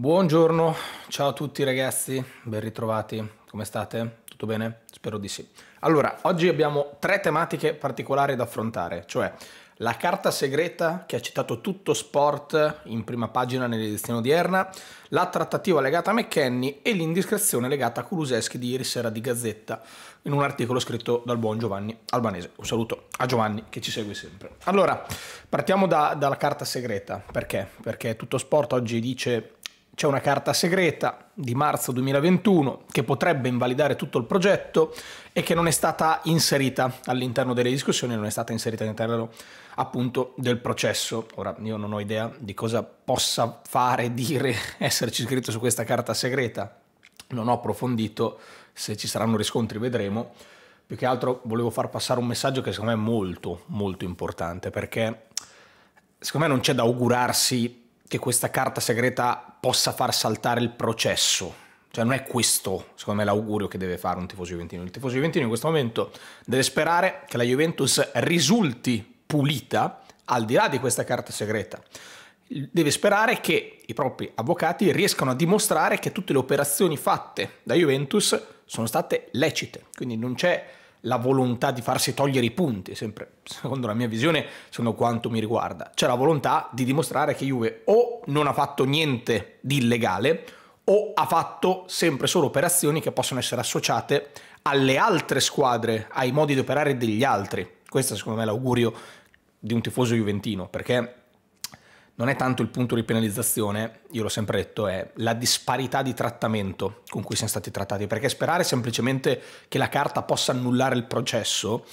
Buongiorno, ciao a tutti ragazzi, ben ritrovati, come state? Tutto bene? Spero di sì. Allora, oggi abbiamo tre tematiche particolari da affrontare, cioè la carta segreta che ha citato tutto sport in prima pagina nell'edizione odierna, la trattativa legata a McKenny e l'indiscrezione legata a Kuluseschi di ieri sera di Gazzetta in un articolo scritto dal buon Giovanni Albanese. Un saluto a Giovanni che ci segue sempre. Allora, partiamo da, dalla carta segreta, perché? Perché tutto sport oggi dice c'è una carta segreta di marzo 2021 che potrebbe invalidare tutto il progetto e che non è stata inserita all'interno delle discussioni, non è stata inserita all'interno appunto del processo. Ora io non ho idea di cosa possa fare, dire, esserci scritto su questa carta segreta, non ho approfondito, se ci saranno riscontri vedremo. Più che altro volevo far passare un messaggio che secondo me è molto molto importante perché secondo me non c'è da augurarsi che questa carta segreta possa far saltare il processo. Cioè non è questo, secondo me, l'augurio che deve fare un tifoso juventino. Il tifoso juventino in questo momento deve sperare che la Juventus risulti pulita al di là di questa carta segreta. Deve sperare che i propri avvocati riescano a dimostrare che tutte le operazioni fatte da Juventus sono state lecite. Quindi non c'è la volontà di farsi togliere i punti, sempre secondo la mia visione, secondo quanto mi riguarda. C'è la volontà di dimostrare che Juve o non ha fatto niente di illegale o ha fatto sempre solo operazioni che possono essere associate alle altre squadre, ai modi di operare degli altri. Questo secondo me è l'augurio di un tifoso juventino, perché non è tanto il punto di penalizzazione, io l'ho sempre detto, è la disparità di trattamento con cui siamo stati trattati, perché sperare semplicemente che la carta possa annullare il processo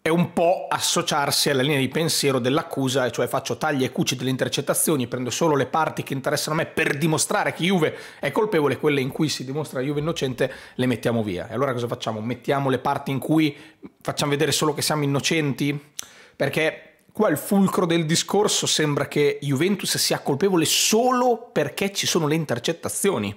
è un po' associarsi alla linea di pensiero dell'accusa, e cioè faccio tagli e cuci delle intercettazioni, prendo solo le parti che interessano a me per dimostrare che Juve è colpevole, quelle in cui si dimostra Juve innocente le mettiamo via. E allora cosa facciamo? Mettiamo le parti in cui facciamo vedere solo che siamo innocenti? Perché Qua il fulcro del discorso sembra che Juventus sia colpevole solo perché ci sono le intercettazioni.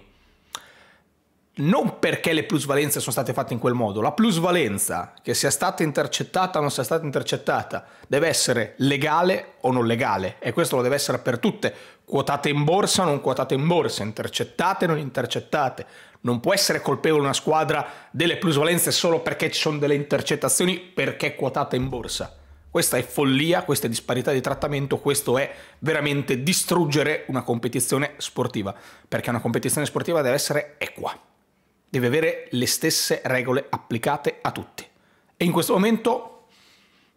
Non perché le plusvalenze sono state fatte in quel modo, la plusvalenza che sia stata intercettata o non sia stata intercettata deve essere legale o non legale e questo lo deve essere per tutte, quotate in borsa o non quotate in borsa, intercettate o non intercettate, non può essere colpevole una squadra delle plusvalenze solo perché ci sono delle intercettazioni perché quotate in borsa. Questa è follia, questa è disparità di trattamento, questo è veramente distruggere una competizione sportiva, perché una competizione sportiva deve essere equa, deve avere le stesse regole applicate a tutti. E in questo momento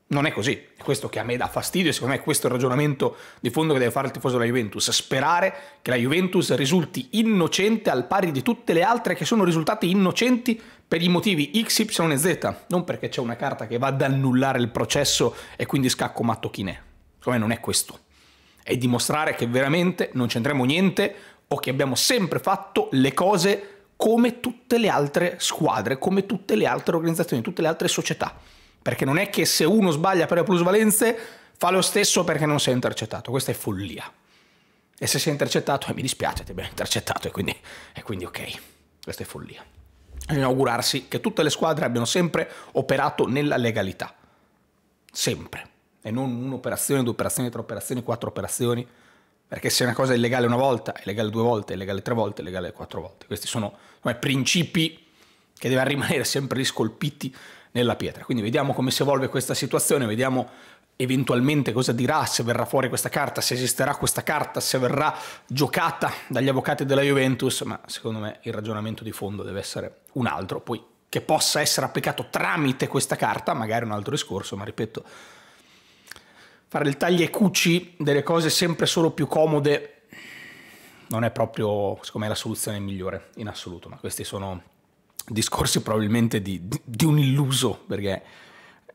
non è così, è questo che a me dà fastidio e secondo me è questo il ragionamento di fondo che deve fare il tifoso della Juventus, sperare che la Juventus risulti innocente al pari di tutte le altre che sono risultate innocenti per i motivi X, Y e Z, non perché c'è una carta che va ad annullare il processo e quindi scacco matto chi ne. Secondo me non è questo, è dimostrare che veramente non c'entriamo niente o che abbiamo sempre fatto le cose come tutte le altre squadre, come tutte le altre organizzazioni, tutte le altre società. Perché non è che se uno sbaglia per le plusvalenze fa lo stesso perché non si è intercettato. Questa è follia. E se si è intercettato, eh, mi dispiace, ti abbiamo intercettato e quindi, e quindi ok. Questa è follia. Bisogna augurarsi che tutte le squadre abbiano sempre operato nella legalità. Sempre. E non un'operazione, due operazioni, tre operazioni, quattro operazioni. Perché se una cosa è illegale una volta, è legale due volte, è legale tre volte, è legale quattro volte. Questi sono come, principi che deve rimanere sempre lì scolpiti nella pietra. Quindi vediamo come si evolve questa situazione, vediamo eventualmente cosa dirà, se verrà fuori questa carta, se esisterà questa carta, se verrà giocata dagli avvocati della Juventus, ma secondo me il ragionamento di fondo deve essere un altro, poi che possa essere applicato tramite questa carta, magari un altro discorso, ma ripeto, fare il taglio e cuci delle cose sempre solo più comode non è proprio, secondo me, la soluzione migliore in assoluto, ma questi sono discorsi probabilmente di, di, un illuso, perché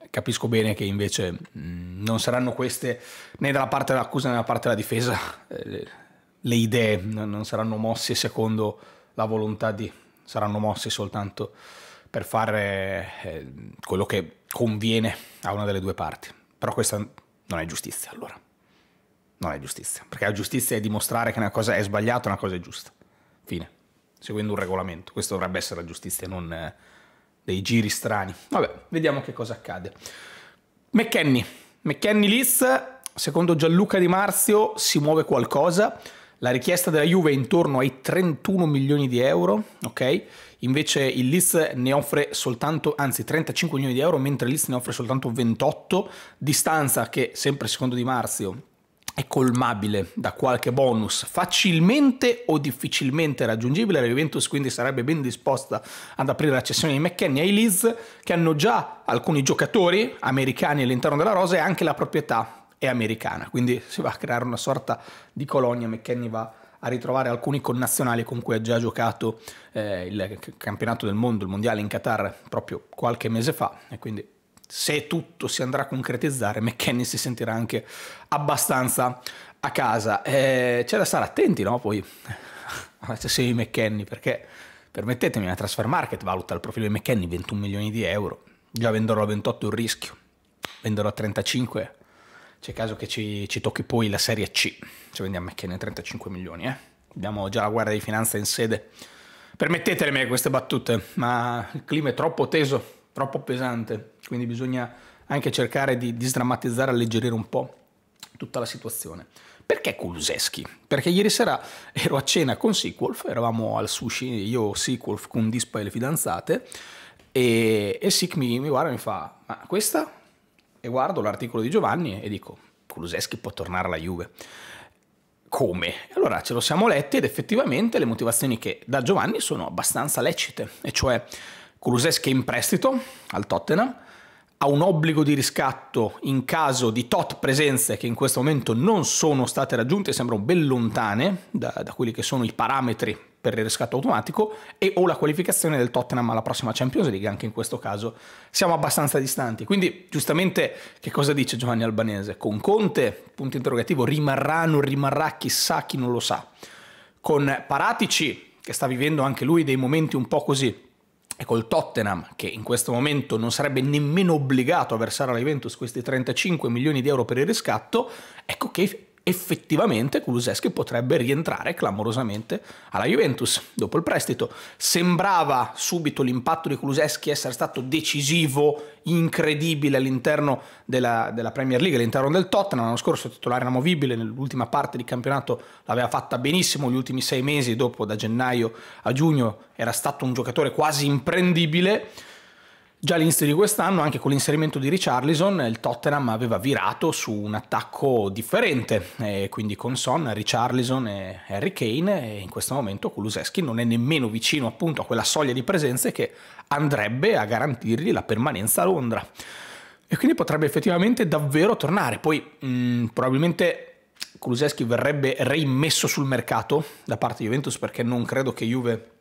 capisco bene che invece mm, non saranno queste né dalla parte dell'accusa né dalla parte della difesa eh, le idee, non saranno mosse secondo la volontà di, saranno mosse soltanto per fare eh, quello che conviene a una delle due parti. Però questa non è giustizia allora. Non è giustizia, perché la giustizia è dimostrare che una cosa è sbagliata e una cosa è giusta. Fine seguendo un regolamento. Questo dovrebbe essere la giustizia, non eh, dei giri strani. Vabbè, vediamo che cosa accade. McKenny, McKenny Liz, secondo Gianluca Di Marzio si muove qualcosa. La richiesta della Juve è intorno ai 31 milioni di euro, ok? Invece il Leeds ne offre soltanto, anzi 35 milioni di euro, mentre il Leeds ne offre soltanto 28, distanza che sempre secondo Di Marzio è colmabile da qualche bonus facilmente o difficilmente raggiungibile. La Juventus quindi sarebbe ben disposta ad aprire la cessione di McKennie ai Leeds che hanno già alcuni giocatori americani all'interno della rosa e anche la proprietà è americana, quindi si va a creare una sorta di colonia, McKennie va a ritrovare alcuni connazionali con cui ha già giocato eh, il campionato del mondo, il mondiale in Qatar proprio qualche mese fa e quindi se tutto si andrà a concretizzare, McKenny si sentirà anche abbastanza a casa. Eh, c'è da stare attenti, no? Poi se i McKenny, perché permettetemi, la transfer market valuta il profilo di McKenny 21 milioni di euro, già venderlo a 28 è un rischio, venderlo a 35 c'è caso che ci, ci tocchi poi la Serie C, se vendiamo McKenny a 35 milioni, eh? abbiamo già la guardia di finanza in sede. Permettetemi queste battute, ma il clima è troppo teso troppo pesante, quindi bisogna anche cercare di disdrammatizzare, alleggerire un po' tutta la situazione. Perché Kuluseschi? Perché ieri sera ero a cena con Sequolf, eravamo al sushi, io Sequolf con Dispa e le fidanzate, e, e Sik mi, mi guarda e mi fa, ma questa? E guardo l'articolo di Giovanni e dico, Kuluseschi può tornare alla Juve come? Allora ce lo siamo letti ed effettivamente le motivazioni che da Giovanni sono abbastanza lecite, e cioè Kuluseschi è in prestito al Tottenham, ha un obbligo di riscatto in caso di tot presenze che in questo momento non sono state raggiunte, sembrano ben lontane da, da quelli che sono i parametri per il riscatto automatico e o la qualificazione del Tottenham alla prossima Champions League, anche in questo caso siamo abbastanza distanti. Quindi giustamente che cosa dice Giovanni Albanese? Con Conte, punto interrogativo, rimarrà, non rimarrà, chissà chi non lo sa. Con Paratici, che sta vivendo anche lui dei momenti un po' così e col Tottenham, che in questo momento non sarebbe nemmeno obbligato a versare alla Juventus questi 35 milioni di euro per il riscatto, ecco che effettivamente Kuluseschi potrebbe rientrare clamorosamente alla Juventus dopo il prestito. Sembrava subito l'impatto di Kuluseschi essere stato decisivo, incredibile all'interno della, della, Premier League, all'interno del Tottenham. L'anno scorso titolare inamovibile, nell'ultima parte di campionato l'aveva fatta benissimo, gli ultimi sei mesi dopo, da gennaio a giugno, era stato un giocatore quasi imprendibile Già all'inizio di quest'anno, anche con l'inserimento di Richarlison, il Tottenham aveva virato su un attacco differente, e eh, quindi con Son, Richarlison e Harry Kane, e in questo momento Kuluseschi non è nemmeno vicino appunto a quella soglia di presenze che andrebbe a garantirgli la permanenza a Londra. E quindi potrebbe effettivamente davvero tornare. Poi mh, mm, probabilmente Kuluseschi verrebbe reimmesso sul mercato da parte di Juventus perché non credo che Juve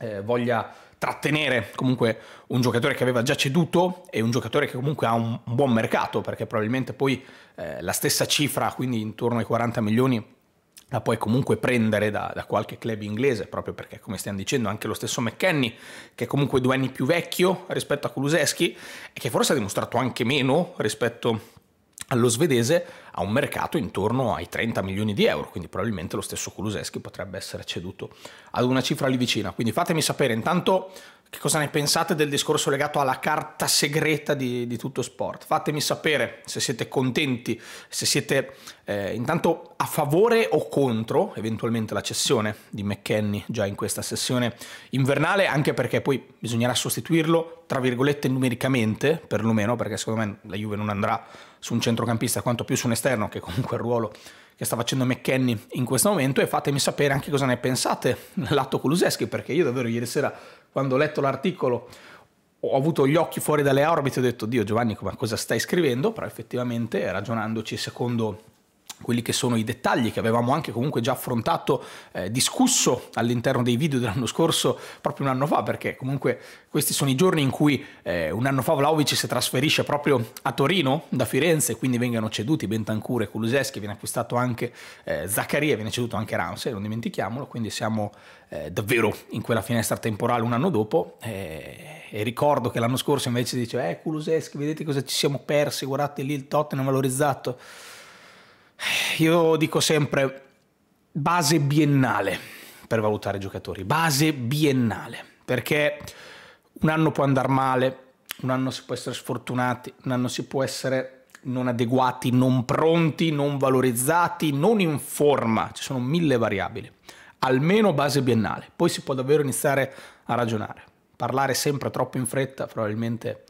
eh, voglia trattenere comunque un giocatore che aveva già ceduto e un giocatore che comunque ha un, buon mercato perché probabilmente poi eh, la stessa cifra, quindi intorno ai 40 milioni, la puoi comunque prendere da, da, qualche club inglese proprio perché come stiamo dicendo anche lo stesso McKenny che è comunque due anni più vecchio rispetto a Kuluseschi e che forse ha dimostrato anche meno rispetto allo svedese ha un mercato intorno ai 30 milioni di euro, quindi probabilmente lo stesso Kuluseschi potrebbe essere ceduto ad una cifra lì vicina. Quindi fatemi sapere intanto che cosa ne pensate del discorso legato alla carta segreta di, di tutto sport. Fatemi sapere se siete contenti, se siete eh, intanto a favore o contro eventualmente la cessione di McKenny già in questa sessione invernale, anche perché poi bisognerà sostituirlo, tra virgolette, numericamente, perlomeno, perché secondo me la Juve non andrà su un centrocampista quanto più su un esterno, che comunque il ruolo che sta facendo McKenny in questo momento e fatemi sapere anche cosa ne pensate lato Kuluseschi, perché io davvero ieri sera quando ho letto l'articolo ho avuto gli occhi fuori dalle orbite e ho detto Dio Giovanni ma cosa stai scrivendo? Però effettivamente ragionandoci secondo quelli che sono i dettagli che avevamo anche comunque già affrontato, eh, discusso all'interno dei video dell'anno scorso, proprio un anno fa, perché comunque questi sono i giorni in cui eh, un anno fa Vlaovic si trasferisce proprio a Torino da Firenze, quindi vengono ceduti Bentancur e Kuluseschi, viene acquistato anche eh, Zaccaria, viene ceduto anche Ramsey, non dimentichiamolo, quindi siamo eh, davvero in quella finestra temporale un anno dopo eh, e ricordo che l'anno scorso invece dice eh Kuluseschi, vedete cosa ci siamo persi, guardate lì il Tottenham valorizzato io dico sempre base biennale per valutare i giocatori, base biennale, perché un anno può andare male, un anno si può essere sfortunati, un anno si può essere non adeguati, non pronti, non valorizzati, non in forma, ci sono mille variabili, almeno base biennale, poi si può davvero iniziare a ragionare. Parlare sempre troppo in fretta probabilmente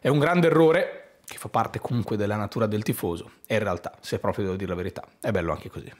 è un grande errore, che fa parte comunque della natura del tifoso, e in realtà, se proprio devo dire la verità, è bello anche così.